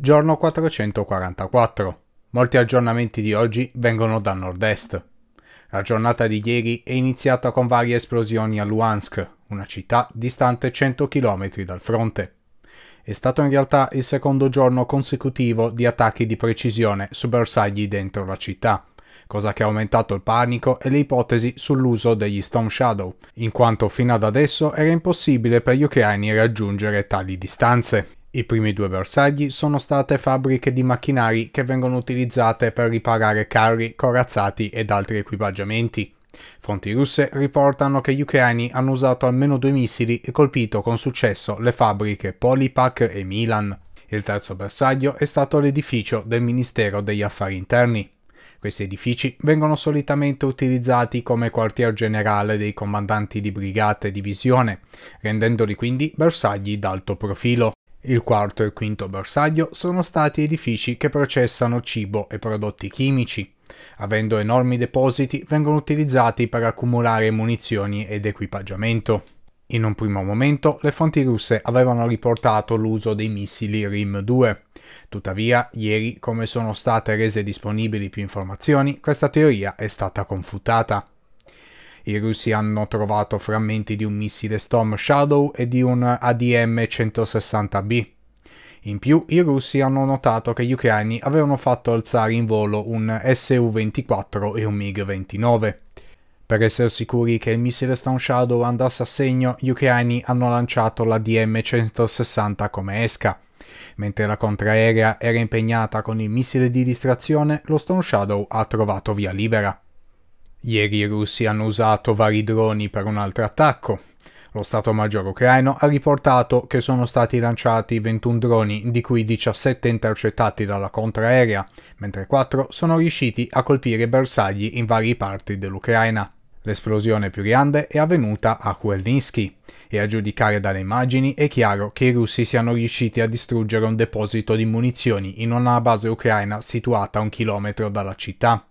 Giorno 444. Molti aggiornamenti di oggi vengono da nord-est. La giornata di ieri è iniziata con varie esplosioni a Luhansk, una città distante 100 km dal fronte. È stato in realtà il secondo giorno consecutivo di attacchi di precisione su bersagli dentro la città, cosa che ha aumentato il panico e le ipotesi sull'uso degli Storm Shadow, in quanto fino ad adesso era impossibile per gli ucraini raggiungere tali distanze. I primi due bersagli sono state fabbriche di macchinari che vengono utilizzate per riparare carri, corazzati ed altri equipaggiamenti. Fonti russe riportano che gli ucraini hanno usato almeno due missili e colpito con successo le fabbriche Polipak e Milan. Il terzo bersaglio è stato l'edificio del Ministero degli Affari Interni. Questi edifici vengono solitamente utilizzati come quartier generale dei comandanti di brigate e divisione, rendendoli quindi bersagli d'alto profilo. Il quarto e quinto bersaglio sono stati edifici che processano cibo e prodotti chimici. Avendo enormi depositi, vengono utilizzati per accumulare munizioni ed equipaggiamento. In un primo momento le fonti russe avevano riportato l'uso dei missili RIM-2. Tuttavia, ieri, come sono state rese disponibili più informazioni, questa teoria è stata confutata. I russi hanno trovato frammenti di un missile Storm Shadow e di un ADM-160B. In più, i russi hanno notato che gli ucraini avevano fatto alzare in volo un Su-24 e un MiG-29. Per essere sicuri che il missile Storm Shadow andasse a segno, gli ucraini hanno lanciato la DM-160 come esca. Mentre la contraerea era impegnata con il missile di distrazione, lo Storm Shadow ha trovato via libera. Ieri i russi hanno usato vari droni per un altro attacco. Lo Stato Maggiore ucraino ha riportato che sono stati lanciati 21 droni, di cui 17 intercettati dalla contraerea, mentre 4 sono riusciti a colpire bersagli in varie parti dell'Ucraina. L'esplosione più grande è avvenuta a Kuelnitsky e a giudicare dalle immagini è chiaro che i russi siano riusciti a distruggere un deposito di munizioni in una base ucraina situata a un chilometro dalla città.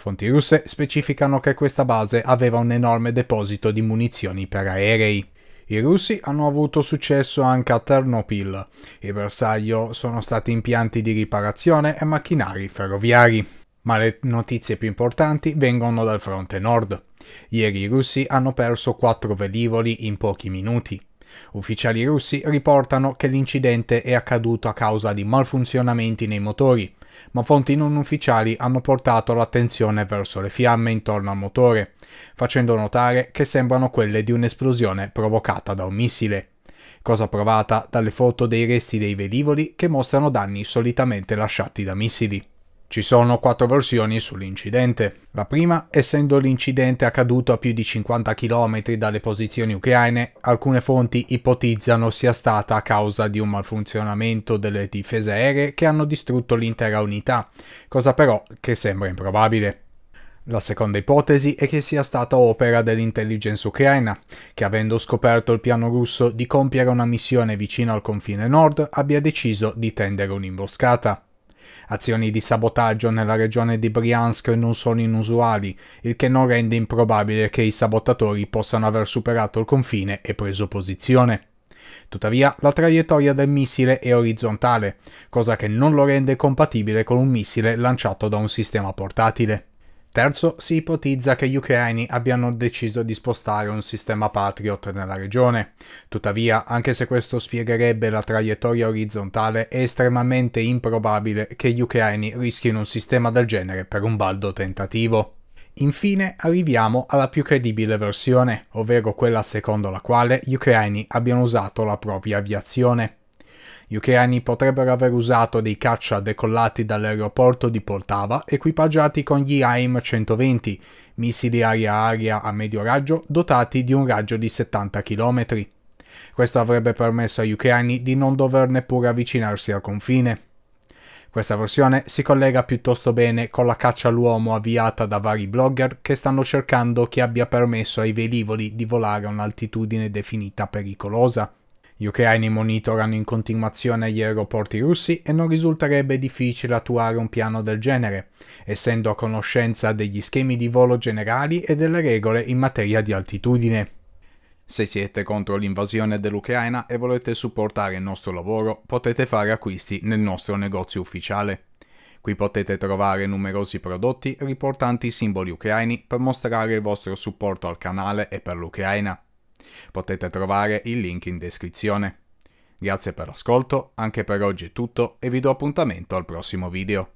Fonti russe specificano che questa base aveva un enorme deposito di munizioni per aerei. I russi hanno avuto successo anche a Ternopil. Il bersaglio sono stati impianti di riparazione e macchinari ferroviari. Ma le notizie più importanti vengono dal fronte nord. Ieri i russi hanno perso quattro velivoli in pochi minuti. Ufficiali russi riportano che l'incidente è accaduto a causa di malfunzionamenti nei motori, ma fonti non ufficiali hanno portato l'attenzione verso le fiamme intorno al motore, facendo notare che sembrano quelle di un'esplosione provocata da un missile cosa provata dalle foto dei resti dei velivoli che mostrano danni solitamente lasciati da missili. Ci sono quattro versioni sull'incidente. La prima, essendo l'incidente accaduto a più di 50 km dalle posizioni ucraine, alcune fonti ipotizzano sia stata a causa di un malfunzionamento delle difese aeree che hanno distrutto l'intera unità, cosa però che sembra improbabile. La seconda ipotesi è che sia stata opera dell'intelligence ucraina, che avendo scoperto il piano russo di compiere una missione vicino al confine nord, abbia deciso di tendere un'imboscata. Azioni di sabotaggio nella regione di Briansk non sono inusuali, il che non rende improbabile che i sabotatori possano aver superato il confine e preso posizione. Tuttavia, la traiettoria del missile è orizzontale, cosa che non lo rende compatibile con un missile lanciato da un sistema portatile. Terzo, si ipotizza che gli ucraini abbiano deciso di spostare un sistema Patriot nella regione. Tuttavia, anche se questo spiegherebbe la traiettoria orizzontale, è estremamente improbabile che gli ucraini rischino un sistema del genere per un baldo tentativo. Infine arriviamo alla più credibile versione, ovvero quella secondo la quale gli ucraini abbiano usato la propria aviazione. Gli ucraini potrebbero aver usato dei caccia decollati dall'aeroporto di Poltava equipaggiati con gli AIM-120, missili aria-aria a medio raggio dotati di un raggio di 70 km. Questo avrebbe permesso agli ucraini di non dover neppure avvicinarsi al confine. Questa versione si collega piuttosto bene con la caccia all'uomo avviata da vari blogger che stanno cercando chi abbia permesso ai velivoli di volare a un'altitudine definita pericolosa. Gli ucraini monitorano in continuazione gli aeroporti russi e non risulterebbe difficile attuare un piano del genere, essendo a conoscenza degli schemi di volo generali e delle regole in materia di altitudine. Se siete contro l'invasione dell'Ucraina e volete supportare il nostro lavoro, potete fare acquisti nel nostro negozio ufficiale. Qui potete trovare numerosi prodotti riportanti i simboli ucraini per mostrare il vostro supporto al canale e per l'Ucraina. Potete trovare il link in descrizione. Grazie per l'ascolto, anche per oggi è tutto e vi do appuntamento al prossimo video.